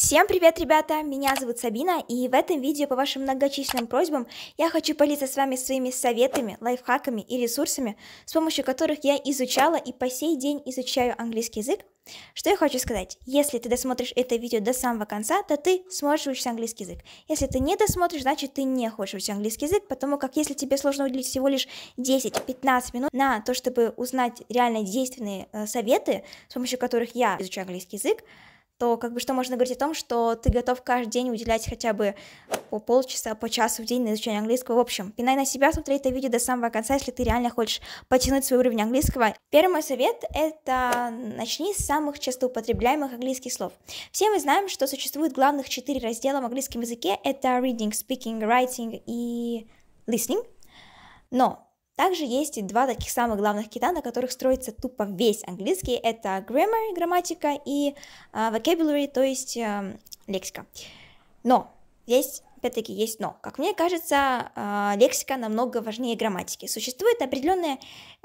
Всем привет, ребята! Меня зовут Сабина, и в этом видео по вашим многочисленным просьбам я хочу поделиться с вами своими советами, лайфхаками и ресурсами, с помощью которых я изучала и по сей день изучаю английский язык. Что я хочу сказать? Если ты досмотришь это видео до самого конца, то ты сможешь учить английский язык. Если ты не досмотришь, значит ты не хочешь учить английский язык, потому как если тебе сложно уделить всего лишь 10-15 минут на то, чтобы узнать реально действенные э, советы, с помощью которых я изучаю английский язык, то как бы что можно говорить о том, что ты готов каждый день уделять хотя бы по полчаса, по часу в день на изучение английского. В общем, пинай на себя, смотри это видео до самого конца, если ты реально хочешь потянуть свой уровень английского. Первый мой совет — это начни с самых часто употребляемых английских слов. Все мы знаем, что существует главных четыре раздела в английском языке — это reading, speaking, writing и listening. Но также есть два таких самых главных кита, на которых строится тупо весь английский. Это grammar, грамматика, и а, vocabulary, то есть эм, лексика. Но есть опять-таки, есть но. Как мне кажется, а, лексика намного важнее грамматики. Существует определенное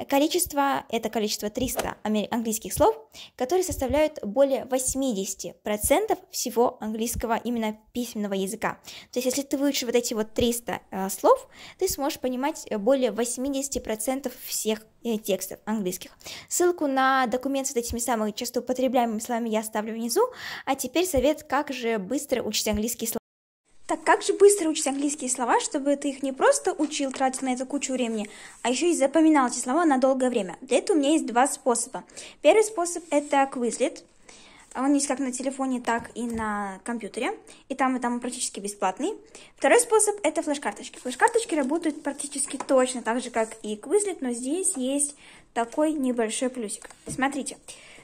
количество, это количество 300 английских слов, которые составляют более 80% всего английского именно письменного языка. То есть, если ты выучишь вот эти вот 300 а, слов, ты сможешь понимать э, более 80% всех э, текстов английских. Ссылку на документ с этими самыми часто употребляемыми словами я оставлю внизу. А теперь совет, как же быстро учить английские слова. Так как же быстро учить английские слова, чтобы ты их не просто учил, тратил на это кучу времени, а еще и запоминал эти слова на долгое время? Для этого у меня есть два способа. Первый способ – это Quizlet. Он есть как на телефоне, так и на компьютере. И там, и там практически бесплатный. Второй способ – это флеш-карточки. Флеш-карточки работают практически точно так же, как и Quizlet, но здесь есть такой небольшой плюсик. Смотрите,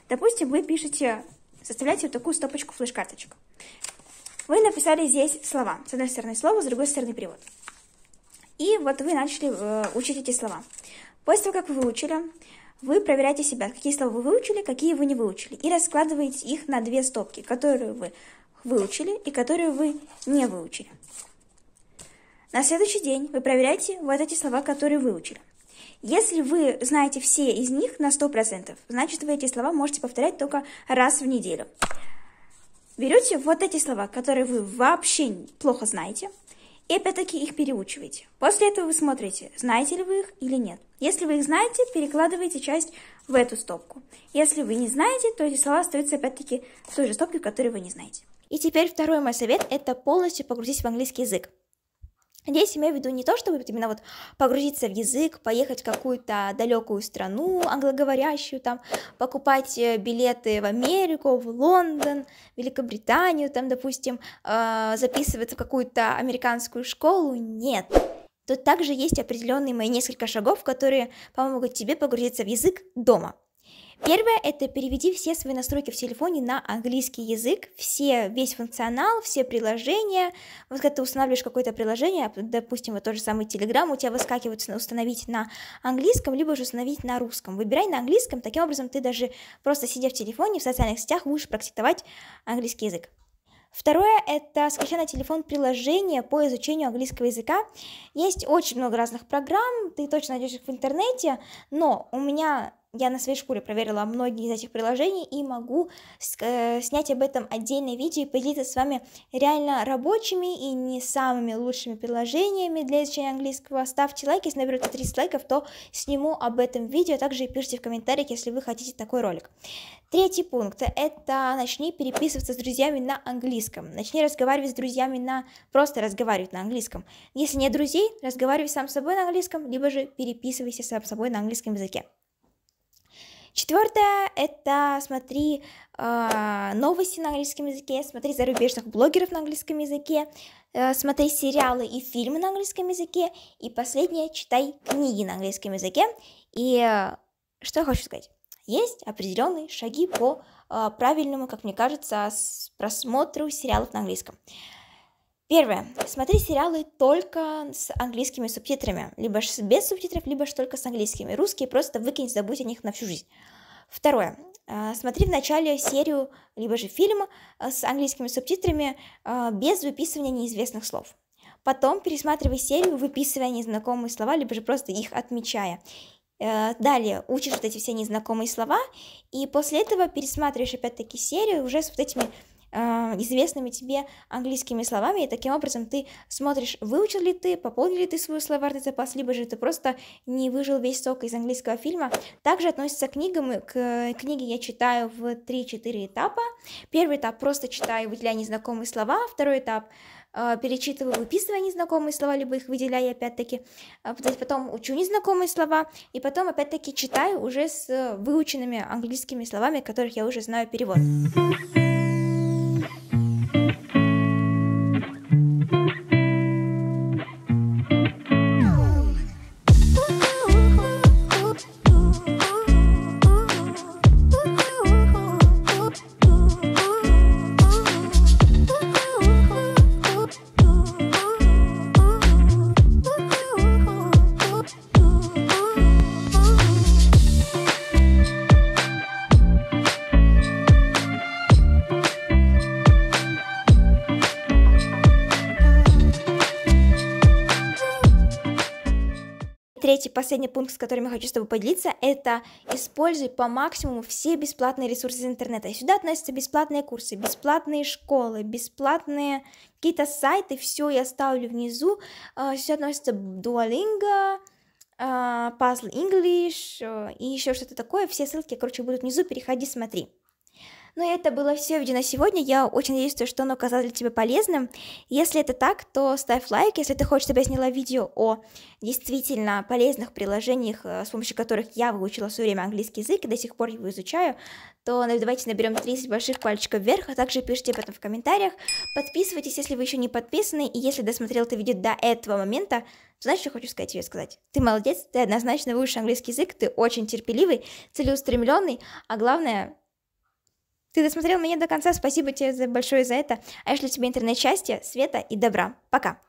допустим, вы пишете, составляете вот такую стопочку флеш-карточек. Вы написали здесь слова. С одной стороны слово, с другой стороны перевод. И вот вы начали э, учить эти слова. После того, как вы выучили, вы проверяете себя, какие слова вы выучили, какие вы не выучили, и раскладываете их на две стопки, которые вы выучили и которые вы не выучили. На следующий день вы проверяете вот эти слова, которые выучили. Если вы знаете все из них на 100%, значит вы эти слова можете повторять только раз в неделю. Берете вот эти слова, которые вы вообще плохо знаете, и опять-таки их переучиваете. После этого вы смотрите, знаете ли вы их или нет. Если вы их знаете, перекладываете часть в эту стопку. Если вы не знаете, то эти слова остаются опять-таки в той же стопке, в которой вы не знаете. И теперь второй мой совет – это полностью погрузить в английский язык. Здесь имею в виду не то, чтобы именно вот погрузиться в язык, поехать в какую-то далекую страну англоговорящую, там, покупать э, билеты в Америку, в Лондон, Великобританию, там, допустим, а, записываться в какую-то американскую школу. Нет. Тут также есть определенные мои несколько шагов, которые помогут тебе погрузиться в язык дома. Первое — это переведи все свои настройки в телефоне на английский язык, все, весь функционал, все приложения. Вот когда ты устанавливаешь какое-то приложение, допустим, вот тот же самый Telegram, у тебя выскакивает установить на английском, либо же установить на русском. Выбирай на английском, таким образом ты даже просто сидя в телефоне, в социальных сетях будешь практиковать английский язык. Второе – это скачать на телефон приложение по изучению английского языка. Есть очень много разных программ, ты точно найдешь их в интернете, но у меня я на своей шкуре проверила многие из этих приложений и могу э, снять об этом отдельное видео и поделиться с вами реально рабочими и не самыми лучшими приложениями для изучения английского. Ставьте лайк, если наберете 30 лайков, то сниму об этом видео, а также пишите в комментариях, если вы хотите такой ролик. Третий пункт – это начни переписываться с друзьями на английском. Начни разговаривать с друзьями на... просто разговаривать на английском. Если нет друзей, разговаривай сам с собой на английском, либо же переписывайся сам с собой на английском языке. Четвертое — это смотри э, новости на английском языке, смотри зарубежных блогеров на английском языке, э, смотри сериалы и фильмы на английском языке, и последнее — читай книги на английском языке. И э, что я хочу сказать? Есть определенные шаги по э, правильному, как мне кажется, просмотру сериалов на английском. Э, Первое. Смотри сериалы только с английскими субтитрами. Либо без субтитров, либо только с английскими. Русские просто выкинь, забудь о них на всю жизнь. Второе. А, смотри в начале серию, либо же фильм а, с английскими субтитрами а, без выписывания неизвестных слов. Потом пересматривай серию, выписывая незнакомые слова, либо же просто их отмечая. Э, далее учишь вот эти все незнакомые слова, и после этого пересматриваешь опять-таки серию уже с вот этими а, известными тебе английскими словами, и таким образом ты смотришь, выучил ли ты, пополнил ли ты свой словарный запас, либо же ты просто не выжил весь сок из английского фильма. Также относится к книгам, к книге я читаю в 3-4 этапа. Первый этап просто читаю, выделяя незнакомые слова, второй этап э, перечитываю, выписывая незнакомые слова, либо их выделяя опять-таки, а, потом учу незнакомые слова, и потом опять-таки читаю уже с выученными английскими словами, которых я уже знаю перевод. третий, последний пункт, с которым я хочу с тобой поделиться, это используй по максимуму все бесплатные ресурсы из интернета. И сюда относятся бесплатные курсы, бесплатные школы, бесплатные какие-то сайты, все я ставлю внизу. А, сюда относятся Duolingo, а, Puzzle English э, и еще что-то такое. Все ссылки, короче, будут внизу, переходи, смотри. Ну и это было все видео на сегодня. Я очень надеюсь, что оно оказалось для тебя полезным. Если это так, то ставь лайк. Если ты хочешь, чтобы я сняла видео о действительно полезных приложениях, э, с помощью которых я выучила свое время английский язык и до сих пор его изучаю, то ну, давайте наберем 30 больших пальчиков вверх, а также пишите об этом в комментариях. Подписывайтесь, если вы еще не подписаны, и если досмотрел это видео до этого момента, знаешь, что хочу сказать тебе сказать? Ты молодец, ты однозначно выучишь английский язык, ты очень терпеливый, целеустремленный, а главное, ты досмотрел меня до конца, спасибо тебе за большое за это. А я если тебе интернет счастья, света и добра. Пока!